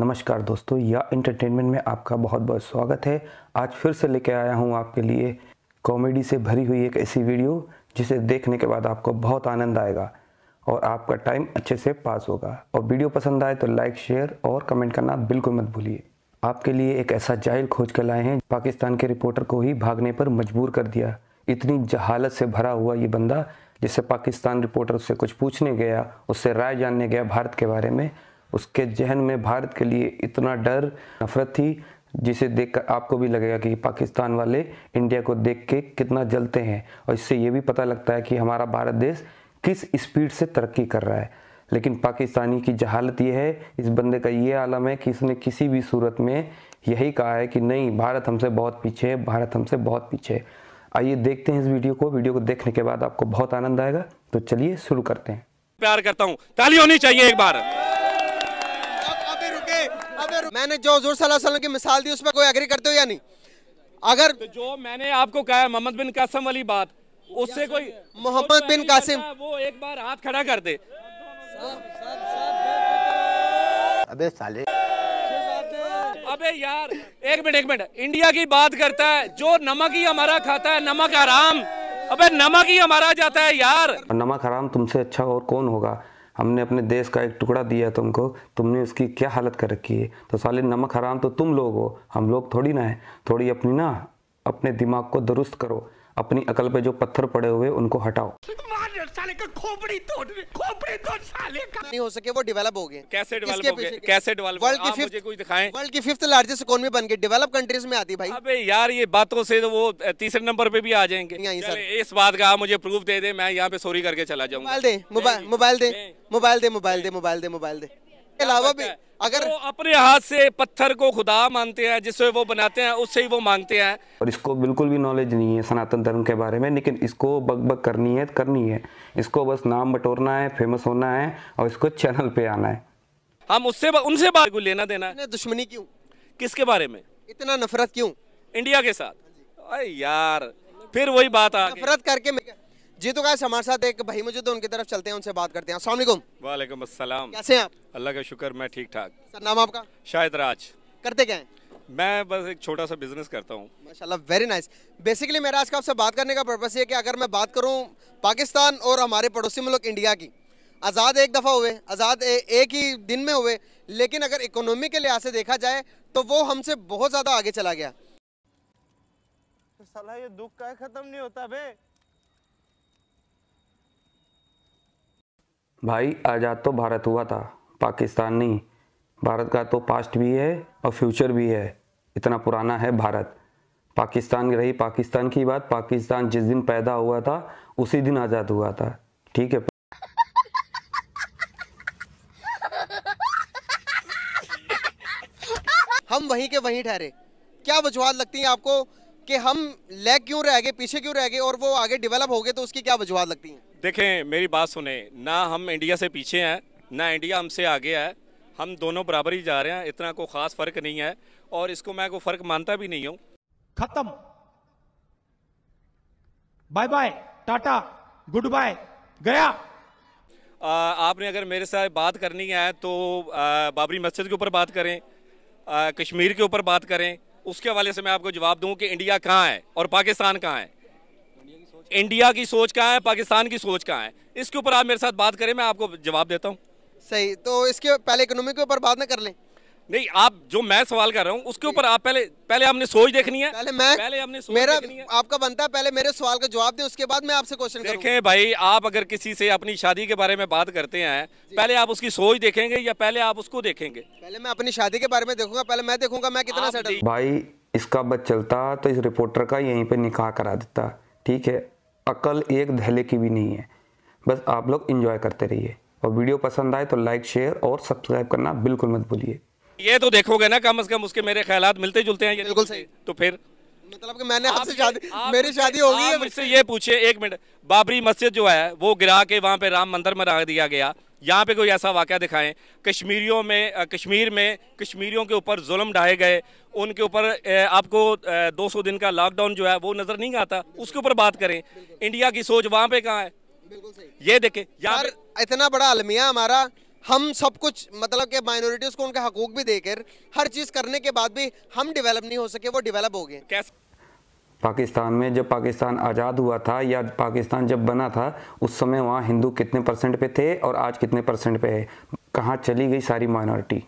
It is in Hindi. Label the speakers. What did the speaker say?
Speaker 1: नमस्कार दोस्तों या एंटरटेनमेंट में आपका बहुत बहुत स्वागत है आज फिर से लेके आया हूँ आपके लिए कॉमेडी से भरी हुई एक ऐसी वीडियो जिसे देखने के बाद आपको बहुत आनंद आएगा और आपका टाइम अच्छे से पास होगा और वीडियो पसंद आए तो लाइक शेयर और कमेंट करना बिल्कुल मत भूलिए आपके लिए एक ऐसा जाहिल खोज कर लाए हैं पाकिस्तान के रिपोर्टर को ही भागने पर मजबूर कर दिया इतनी जहालत से भरा हुआ ये बंदा जिससे पाकिस्तान रिपोर्टर से कुछ पूछने गया उससे राय जानने गया भारत के बारे में उसके जहन में भारत के लिए इतना डर नफरत थी जिसे देखकर आपको भी लगेगा कि पाकिस्तान वाले इंडिया को देख के कितना जलते हैं और इससे ये भी पता लगता है कि हमारा भारत देश किस स्पीड से तरक्की कर रहा है लेकिन पाकिस्तानी की जहालत यह है इस बंदे का ये आलम है कि इसने किसी भी सूरत में यही कहा है कि नहीं भारत हमसे बहुत पीछे है भारत हमसे बहुत पीछे है आइए देखते हैं इस वीडियो को वीडियो को देखने के बाद आपको बहुत आनंद आएगा तो चलिए शुरू करते हैं
Speaker 2: प्यार करता
Speaker 3: हूँ ताली होनी चाहिए एक बार
Speaker 2: मैंने जो हजूर सलाम की मिसाल दी उसमें कोई एग्री करते हो या नहीं अगर तो जो मैंने आपको कहा मोहम्मद बिन कासिम वाली बात उससे कोई मोहम्मद बिन कासिम
Speaker 3: वो एक बार हाथ खड़ा कर दे अबे साले अबे यार एक मिनट एक मिनट इंडिया की बात करता है जो नमक ही हमारा खाता है नमक हराम अबे नमक ही हमारा जाता है यार
Speaker 1: नमक हराम तुमसे अच्छा और कौन होगा हमने अपने देश का एक टुकड़ा दिया तुमको तुमने उसकी क्या हालत कर रखी है तो साले नमक हराम तो तुम लोग हो हम लोग थोड़ी ना है थोड़ी अपनी ना अपने दिमाग को दुरुस्त करो अपनी अकल पे जो पत्थर पड़े हुए उनको हटाओ
Speaker 2: साले का खोपड़ी तोड़ खोपड़ी तोड़ साले का नहीं हो सके वो डेवलप हो गए कैसे डेवलप हो गए कैसे डेवलप वर्ल्ड की फिफ्थ
Speaker 3: कोई दिखाएं वर्ल्ड
Speaker 2: की फिफ्थ लार्जेस्ट इकोनॉमी बन गई डेवलप कंट्रीज में आती भाई अबे यार ये बातों
Speaker 3: से तो वो तीसरे नंबर पे भी आ जाएंगे इस बात का मुझे प्रूफ दे दे मैं यहाँ पे सॉरी करके चला जाऊंगा
Speaker 2: मोबाइल दे मोबाइल दे मोबाइल दे मोबाइल दे मोबाइल दे मोबाइल दे अलावा भी अगर
Speaker 3: वो अपने हाथ से पत्थर को खुदा मानते हैं जिससे वो बनाते हैं उससे ही वो मांगते हैं
Speaker 1: और इसको बिल्कुल भी नॉलेज नहीं है सनातन धर्म के बारे में लेकिन इसको बग बग करनी है करनी है इसको बस नाम बटोरना है फेमस होना है और इसको चैनल पे आना है
Speaker 3: हम उससे बा, उनसे बात को लेना देना है दुश्मनी क्यों किसके बारे में इतना नफरत क्यों इंडिया के साथ
Speaker 2: यार फिर वही बात आ नफरत करके जी तो गाइस हमारे साथ एक भाई मौजूद है उनकी तरफ चलते हैं उनसे बात करते हैं अस्सलाम
Speaker 3: वालेकुम अस्सलाम कैसे हैं आप अल्लाह का शुक्र मैं ठीक ठाक सर नाम आपका शाहिद राज
Speaker 2: करते क्या हैं
Speaker 3: मैं बस एक छोटा सा बिजनेस करता हूँ
Speaker 2: माशाल्लाह वेरी नाइस बेसिकली मेरा आज का आपसे बात करने का पर्पस ये कि अगर मैं बात करूँ पाकिस्तान और हमारे पड़ोसी मुल्क इंडिया की आज़ाद एक दफ़ा हुए आज़ाद एक ही दिन में हुए लेकिन अगर इकोनॉमी के लिहाज से देखा जाए तो वो हमसे बहुत ज़्यादा आगे चला गया
Speaker 3: तो सलाह ये दुख का ख़त्म नहीं होता भाई
Speaker 1: भाई आज़ाद तो भारत हुआ था पाकिस्तान नहीं भारत का तो पास्ट भी है और फ्यूचर भी है इतना पुराना है भारत पाकिस्तान रही पाकिस्तान की बात पाकिस्तान जिस दिन पैदा हुआ था उसी दिन आज़ाद हुआ था ठीक है
Speaker 2: हम वहीं के वहीं ठहरे क्या वजुहत लगती है आपको कि हम लैग क्यों रह गए पीछे क्यों रह गए और वो आगे डेवलप हो गए तो उसकी क्या वजुहत लगती है देखें मेरी
Speaker 3: बात सुने ना हम इंडिया से पीछे हैं ना इंडिया हमसे आगे है हम दोनों बराबर ही जा रहे हैं इतना कोई खास फर्क नहीं है और इसको मैं कोई फर्क मानता भी नहीं हूं
Speaker 1: खत्म bye bye tata goodbye गया
Speaker 3: आ, आपने अगर मेरे साथ बात करनी है तो आ, बाबरी मस्जिद के ऊपर बात करें आ, कश्मीर के ऊपर बात करें उसके हवाले से मैं आपको जवाब दूं कि इंडिया कहाँ है और पाकिस्तान कहाँ है इंडिया की सोच कहाँ है पाकिस्तान की सोच कहाँ है इसके ऊपर आप मेरे साथ बात करें मैं आपको जवाब देता हूँ
Speaker 2: सही तो इसके पहले इकोनॉमी के ऊपर बात ना कर लें
Speaker 3: नहीं आप जो मैं सवाल कर रहा हूँ उसके ऊपर आप पहले पहले आपने सोच देखनी है पहले मैं पहले
Speaker 2: आपने सोच मेरा देखनी है। आपका बनता है पहले मेरे सवाल का जवाब दे उसके बाद मैं आपसे क्वेश्चन देखें
Speaker 3: भाई आप अगर किसी से अपनी शादी के बारे में बात करते हैं पहले आप उसकी सोच देखेंगे या पहले आप उसको देखेंगे पहले
Speaker 2: मैं अपनी शादी के बारे में देखूंगा पहले मैं देखूंगा मैं कितना
Speaker 1: भाई इसका बच चलता तो इस रिपोर्टर का यहीं पर निकाह करा देता ठीक है अकल एक धैले की भी नहीं है बस आप लोग इंजॉय करते रहिए और वीडियो पसंद आए तो लाइक शेयर और सब्सक्राइब करना बिल्कुल मत भूलिए
Speaker 3: ये तो देखोगे ना कम से कम उसके मेरे ख्याल मिलते जुलते हैं ये बिल्कुल सही तो फिर मतलब कि मैंने
Speaker 2: आपसे आप शादी आप मेरी शादी होगी
Speaker 3: मुझसे ये पूछे एक मिनट बाबरी मस्जिद जो है वो गिरा के वहाँ पे राम मंदिर में रख दिया गया यहाँ पे कोई ऐसा वाक़ दिखाएं कश्मीरियों में कश्मीर में कश्मीरियों के ऊपर जुल्म ढाए गए उनके ऊपर आपको 200 दिन का लॉकडाउन जो है वो नज़र नहीं आता उसके ऊपर बात करें इंडिया की सोच वहाँ पे कहाँ है ये
Speaker 2: देखें यार इतना बड़ा अलमिया हमारा हम सब कुछ मतलब के माइनॉरिटीज़ को उनके हकूक भी देकर हर चीज़ करने के बाद भी हम डिवेलप नहीं हो सके वो डिवेलप हो गए कैसे
Speaker 1: पाकिस्तान में जब पाकिस्तान आज़ाद हुआ था या पाकिस्तान जब बना था उस समय वहाँ हिंदू कितने परसेंट पे थे और आज कितने परसेंट पे है कहाँ चली गई सारी माइनॉरिटी